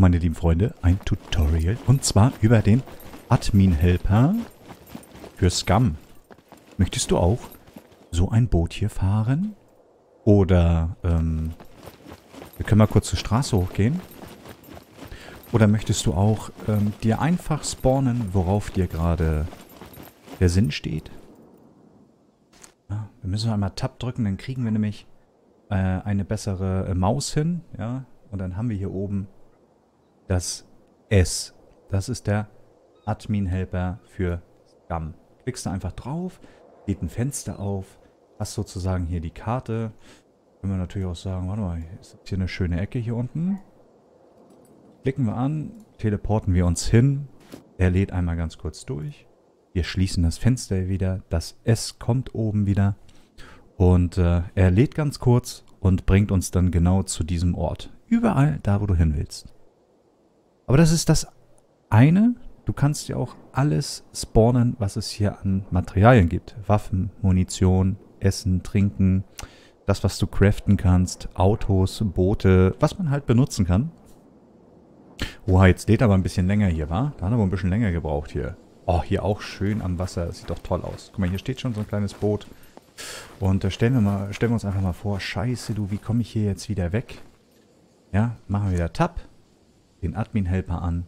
meine lieben Freunde, ein Tutorial. Und zwar über den Admin-Helper für Scum. Möchtest du auch so ein Boot hier fahren? Oder, ähm, wir können mal kurz zur Straße hochgehen. Oder möchtest du auch ähm, dir einfach spawnen, worauf dir gerade der Sinn steht? Ja, wir müssen einmal Tab drücken, dann kriegen wir nämlich äh, eine bessere äh, Maus hin. Ja, und dann haben wir hier oben das S. Das ist der Admin-Helper für Scam. Klickst du einfach drauf, geht ein Fenster auf, hast sozusagen hier die Karte. Können wir natürlich auch sagen, warte mal, ist das hier eine schöne Ecke hier unten? Klicken wir an, teleporten wir uns hin. Er lädt einmal ganz kurz durch. Wir schließen das Fenster wieder, das S kommt oben wieder. Und äh, er lädt ganz kurz und bringt uns dann genau zu diesem Ort. Überall da, wo du hin willst. Aber das ist das eine. Du kannst ja auch alles spawnen, was es hier an Materialien gibt. Waffen, Munition, Essen, Trinken, das, was du craften kannst, Autos, Boote, was man halt benutzen kann. Oha, jetzt lädt aber ein bisschen länger hier, wa? Da hat aber ein bisschen länger gebraucht hier. Oh, hier auch schön am Wasser. Das sieht doch toll aus. Guck mal, hier steht schon so ein kleines Boot. Und da äh, stellen wir, mal, stellen wir uns einfach mal vor, scheiße, du, wie komme ich hier jetzt wieder weg? Ja, machen wir wieder Tab den Admin-Helper an,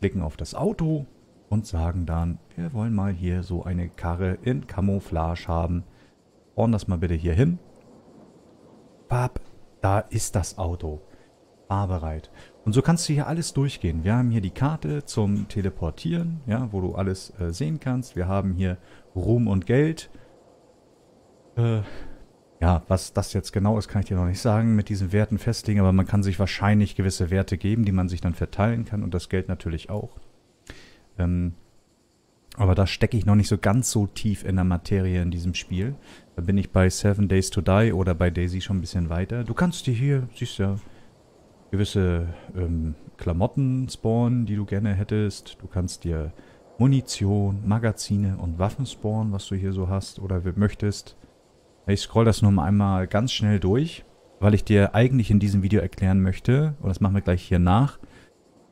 klicken auf das Auto und sagen dann, wir wollen mal hier so eine Karre in Camouflage haben. Ordnen das mal bitte hier hin. Bab, da ist das Auto. Fahrbereit. Und so kannst du hier alles durchgehen. Wir haben hier die Karte zum Teleportieren, ja, wo du alles äh, sehen kannst. Wir haben hier Ruhm und Geld. Äh, ja, was das jetzt genau ist, kann ich dir noch nicht sagen, mit diesen Werten festlegen, aber man kann sich wahrscheinlich gewisse Werte geben, die man sich dann verteilen kann und das Geld natürlich auch. Ähm, aber da stecke ich noch nicht so ganz so tief in der Materie in diesem Spiel. Da bin ich bei Seven Days to Die oder bei Daisy schon ein bisschen weiter. Du kannst dir hier, siehst du ja, gewisse ähm, Klamotten spawnen, die du gerne hättest. Du kannst dir Munition, Magazine und Waffen spawnen, was du hier so hast oder möchtest. Ich scroll das nur einmal ganz schnell durch, weil ich dir eigentlich in diesem Video erklären möchte, und das machen wir gleich hier nach,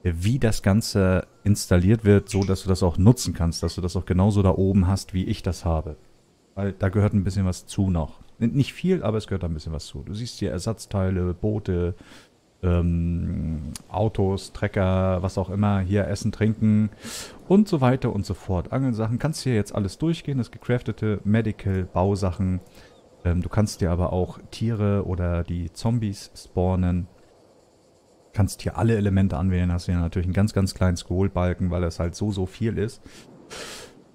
wie das Ganze installiert wird, so dass du das auch nutzen kannst, dass du das auch genauso da oben hast, wie ich das habe. Weil da gehört ein bisschen was zu noch. Nicht viel, aber es gehört ein bisschen was zu. Du siehst hier Ersatzteile, Boote, ähm, Autos, Trecker, was auch immer, hier Essen, Trinken und so weiter und so fort. Angelsachen, kannst du hier jetzt alles durchgehen, das gecraftete, Medical, Bausachen, ähm, du kannst dir aber auch Tiere oder die Zombies spawnen. Kannst hier alle Elemente anwählen, hast hier natürlich einen ganz, ganz kleinen Scrollbalken, weil das halt so, so viel ist.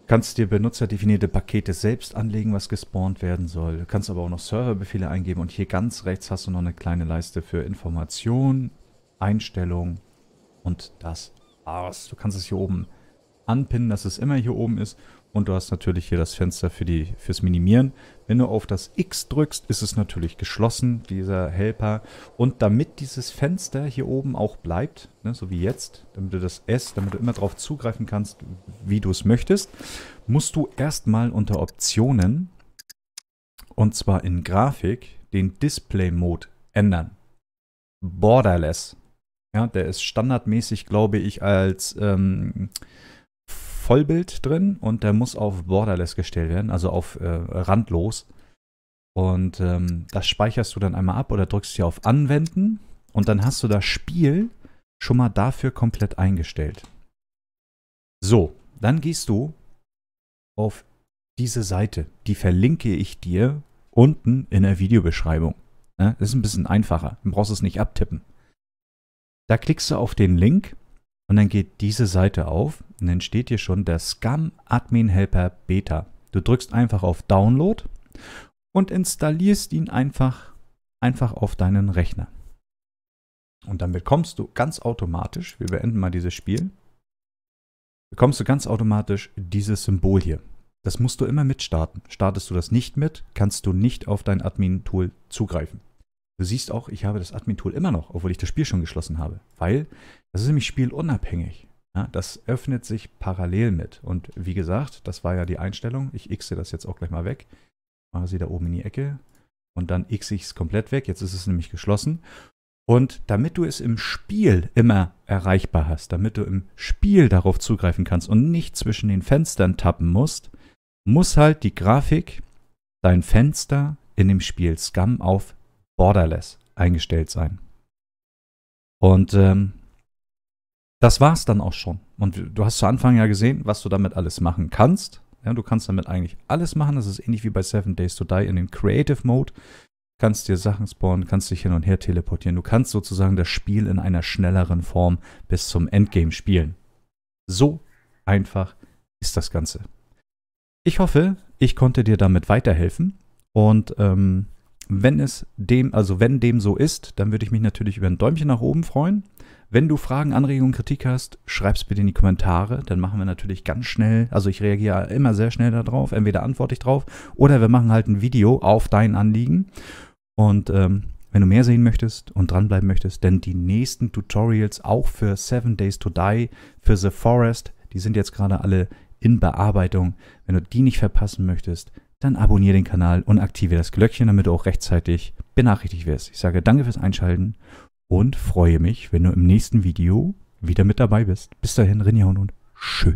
Kannst dir benutzerdefinierte Pakete selbst anlegen, was gespawnt werden soll. Du kannst aber auch noch Serverbefehle eingeben und hier ganz rechts hast du noch eine kleine Leiste für Information, Einstellungen und das war's. Du kannst es hier oben anpinnen, dass es immer hier oben ist und du hast natürlich hier das Fenster für die, fürs Minimieren. Wenn du auf das X drückst, ist es natürlich geschlossen, dieser Helper. Und damit dieses Fenster hier oben auch bleibt, ne, so wie jetzt, damit du das S, damit du immer darauf zugreifen kannst, wie du es möchtest, musst du erstmal unter Optionen, und zwar in Grafik, den Display-Mode ändern. Borderless. Ja, der ist standardmäßig, glaube ich, als... Ähm, Vollbild drin und der muss auf Borderless gestellt werden, also auf äh, randlos. Und ähm, das speicherst du dann einmal ab oder drückst hier auf Anwenden und dann hast du das Spiel schon mal dafür komplett eingestellt. So, dann gehst du auf diese Seite. Die verlinke ich dir unten in der Videobeschreibung. Ne? Das ist ein bisschen einfacher. Du brauchst es nicht abtippen. Da klickst du auf den Link und dann geht diese Seite auf und dann steht hier schon der Scam Admin Helper Beta. Du drückst einfach auf Download und installierst ihn einfach, einfach auf deinen Rechner. Und dann bekommst du ganz automatisch, wir beenden mal dieses Spiel, bekommst du ganz automatisch dieses Symbol hier. Das musst du immer mitstarten. Startest du das nicht mit, kannst du nicht auf dein Admin-Tool zugreifen. Du siehst auch, ich habe das Admin-Tool immer noch, obwohl ich das Spiel schon geschlossen habe, weil das ist nämlich spielunabhängig. Ja, das öffnet sich parallel mit. Und wie gesagt, das war ja die Einstellung. Ich xe das jetzt auch gleich mal weg. sie da oben in die Ecke. Und dann x ich es komplett weg. Jetzt ist es nämlich geschlossen. Und damit du es im Spiel immer erreichbar hast, damit du im Spiel darauf zugreifen kannst und nicht zwischen den Fenstern tappen musst, muss halt die Grafik dein Fenster in dem Spiel Scum auf borderless eingestellt sein. Und ähm, das war's dann auch schon. Und du hast zu Anfang ja gesehen, was du damit alles machen kannst. Ja, du kannst damit eigentlich alles machen. Das ist ähnlich wie bei Seven Days to Die in den Creative Mode. Du kannst dir Sachen spawnen, kannst dich hin und her teleportieren. Du kannst sozusagen das Spiel in einer schnelleren Form bis zum Endgame spielen. So einfach ist das Ganze. Ich hoffe, ich konnte dir damit weiterhelfen und ähm, wenn es dem, also wenn dem so ist, dann würde ich mich natürlich über ein Däumchen nach oben freuen. Wenn du Fragen, Anregungen, Kritik hast, schreib es bitte in die Kommentare. Dann machen wir natürlich ganz schnell, also ich reagiere immer sehr schnell darauf. Entweder antworte ich drauf oder wir machen halt ein Video auf dein Anliegen. Und ähm, wenn du mehr sehen möchtest und dranbleiben möchtest, denn die nächsten Tutorials auch für Seven Days to Die, für The Forest, die sind jetzt gerade alle in Bearbeitung. Wenn du die nicht verpassen möchtest, dann abonniere den Kanal und aktiviere das Glöckchen, damit du auch rechtzeitig benachrichtigt wirst. Ich sage danke fürs Einschalten und freue mich, wenn du im nächsten Video wieder mit dabei bist. Bis dahin, Rinja und tschö.